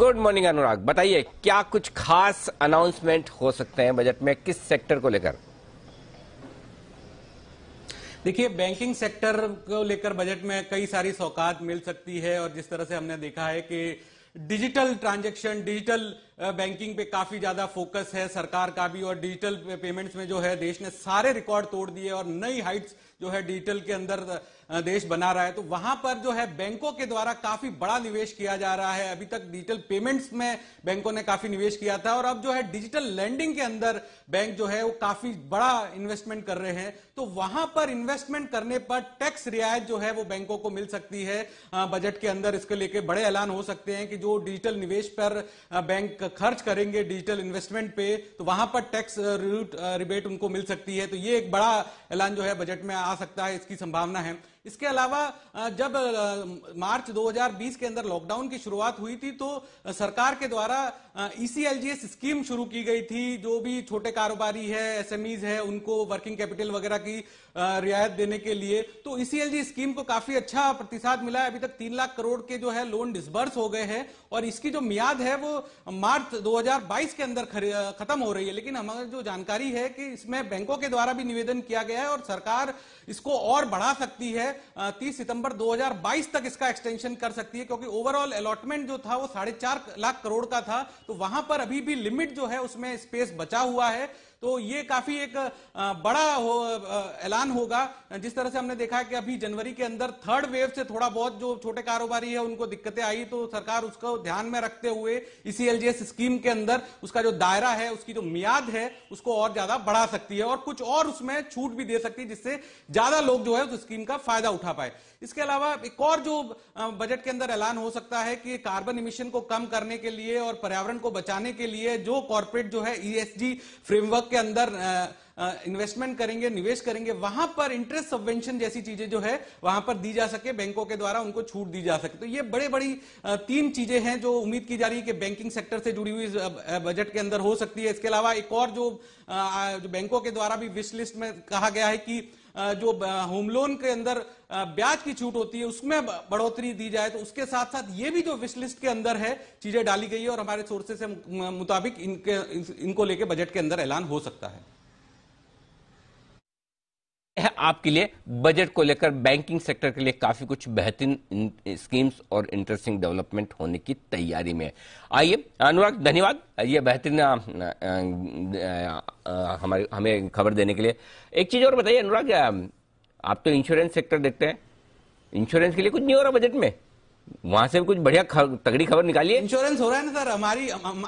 Good morning अनुराग बताइए क्या कुछ खास अनाउंसमेंट हो सकते हैं बजट में किस सेक्टर को लेकर देखिए बैंकिंग सेक्टर को लेकर बजट में कई सारी सौकात मिल सकती है और जिस तरह से हमने देखा है कि डिजिटल ट्रांजैक्शन डिजिटल बैंकिंग पे काफी ज्यादा फोकस है सरकार का भी और डिजिटल पेमेंट्स में जो है देश ने सारे रिकॉर्ड तोड़ दिए और नई हाइट्स जो है डिजिटल के अंदर देश बना रहा है तो वहां पर जो है बैंकों के द्वारा काफी बड़ा निवेश किया जा रहा है अभी तक डिजिटल पेमेंट्स में बैंकों ने काफी निवेश किया था और अब जो है डिजिटल लैंडिंग के अंदर बैंक जो है वो काफी बड़ा इन्वेस्टमेंट कर रहे हैं तो वहां पर इन्वेस्टमेंट करने पर टैक्स रियायत जो है वो बैंकों को मिल सकती है बजट के अंदर इसको लेकर बड़े ऐलान हो सकते हैं कि जो डिजिटल निवेश पर बैंक खर्च करेंगे डिजिटल इन्वेस्टमेंट पे तो वहां पर टैक्स रिबेट उनको मिल सकती है तो ये एक बड़ा ऐलान जो है बजट में आ सकता है इसकी संभावना है इसके अलावा जब मार्च 2020 के अंदर लॉकडाउन की शुरुआत हुई थी तो सरकार के द्वारा ईसीएलजीएस स्कीम e शुरू की गई थी जो भी छोटे कारोबारी है एसएमईज है उनको वर्किंग कैपिटल वगैरह की रियायत देने के लिए तो ईसीएलजी e स्कीम को काफी अच्छा प्रतिसाद मिला है अभी तक तीन लाख करोड़ के जो है लोन डिसबर्स हो गए हैं और इसकी जो मियाद है वो मार्च दो के अंदर खत्म हो रही है लेकिन हमारी जो जानकारी है कि इसमें बैंकों के द्वारा भी निवेदन किया गया है और सरकार इसको और बढ़ा सकती है 30 सितंबर 2022 तक इसका एक्सटेंशन कर सकती है क्योंकि ओवरऑल अलॉटमेंट जो था वो साढ़े चार लाख करोड़ का था तो वहां पर अभी भी लिमिट जो है उसमें स्पेस बचा हुआ है तो ये काफी एक बड़ा ऐलान हो, होगा जिस तरह से हमने देखा है कि अभी जनवरी के अंदर थर्ड वेव से थोड़ा बहुत जो छोटे कारोबारी है उनको दिक्कतें आई तो सरकार उसको ध्यान में रखते हुए इसी एलजीएस स्कीम के अंदर उसका जो दायरा है उसकी जो मियाद है उसको और ज्यादा बढ़ा सकती है और कुछ और उसमें छूट भी दे सकती है जिससे ज्यादा लोग जो है उस स्कीम का फायदा फायदा उठा पाए इसके अलावा एक और जो बजट के अंदर ऐलान हो सकता है कि कार्बन इमिशन को कम करने के लिए और पर्यावरण को बचाने के लिए जो कॉरपोरेट जो है ईएसजी e फ्रेमवर्क के अंदर इन्वेस्टमेंट करेंगे निवेश करेंगे वहां पर इंटरेस्ट सबवेंशन जैसी चीजें जो है वहां पर दी जा सके बैंकों के द्वारा उनको छूट दी जा सके तो ये बड़े बड़ी तीन चीजें हैं जो उम्मीद की जा रही है कि बैंकिंग सेक्टर से जुड़ी हुई बजट के अंदर हो सकती है इसके अलावा एक और जो, जो बैंकों के द्वारा भी विश लिस्ट में कहा गया है कि जो होम लोन के अंदर ब्याज की छूट होती है उसमें बढ़ोतरी दी जाए तो उसके साथ साथ ये भी जो विश लिस्ट के अंदर है चीजें डाली गई है और हमारे सोर्सेस के मुताबिक इनके इनको लेके बजट के अंदर ऐलान हो सकता है आपके लिए बजट को लेकर बैंकिंग सेक्टर के लिए काफी कुछ बेहतरीन स्कीम्स और इंटरेस्टिंग डेवलपमेंट होने की तैयारी में आइए अनुराग धन्यवाद ये बेहतरीन हमारे हमें खबर देने के लिए एक चीज और बताइए अनुराग आप तो इंश्योरेंस सेक्टर देखते हैं इंश्योरेंस के लिए कुछ नहीं हो रहा बजट में वहां से कुछ बढ़िया तगड़ी खबर निकालिए इंश्योरेंस हो रहा है ना सर हमारी हम, हम,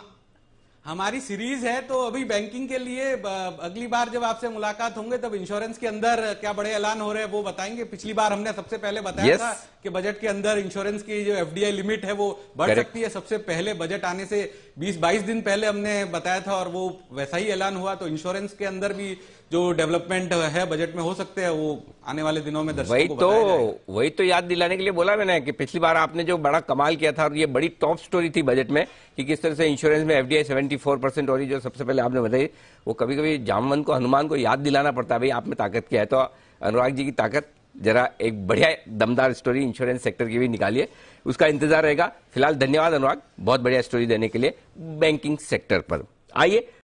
हमारी सीरीज है तो अभी बैंकिंग के लिए अगली बार जब आपसे मुलाकात होंगे तब इंश्योरेंस के अंदर क्या बड़े ऐलान हो रहे हैं वो बताएंगे पिछली बार हमने सबसे पहले बताया yes. था कि बजट के अंदर इंश्योरेंस की जो एफडीआई लिमिट है वो बढ़ सकती है सबसे पहले बजट आने से 20-22 दिन पहले हमने बताया था और वो वैसा ही ऐलान हुआ तो इंश्योरेंस के अंदर भी जो डेवलपमेंट है बजट में हो सकते हैं वो आने वाले दिनों में वही तो वही तो याद दिलाने के लिए बोला मैंने कि पिछली बार आपने जो बड़ा कमाल किया था और ये बड़ी टॉप स्टोरी थी बजट में कि किस तरह से इंश्योरेंस में एफडीआई 74 परसेंट और जो सबसे पहले आपने बताई वो कभी कभी जामवन को हनुमान को याद दिलाना पड़ता है भाई आप में ताकत क्या है तो अनुराग जी की ताकत जरा एक बढ़िया दमदार स्टोरी इंश्योरेंस सेक्टर की भी निकालिए उसका इंतजार रहेगा फिलहाल धन्यवाद अनुराग बहुत बढ़िया स्टोरी देने के लिए बैंकिंग सेक्टर पर आइए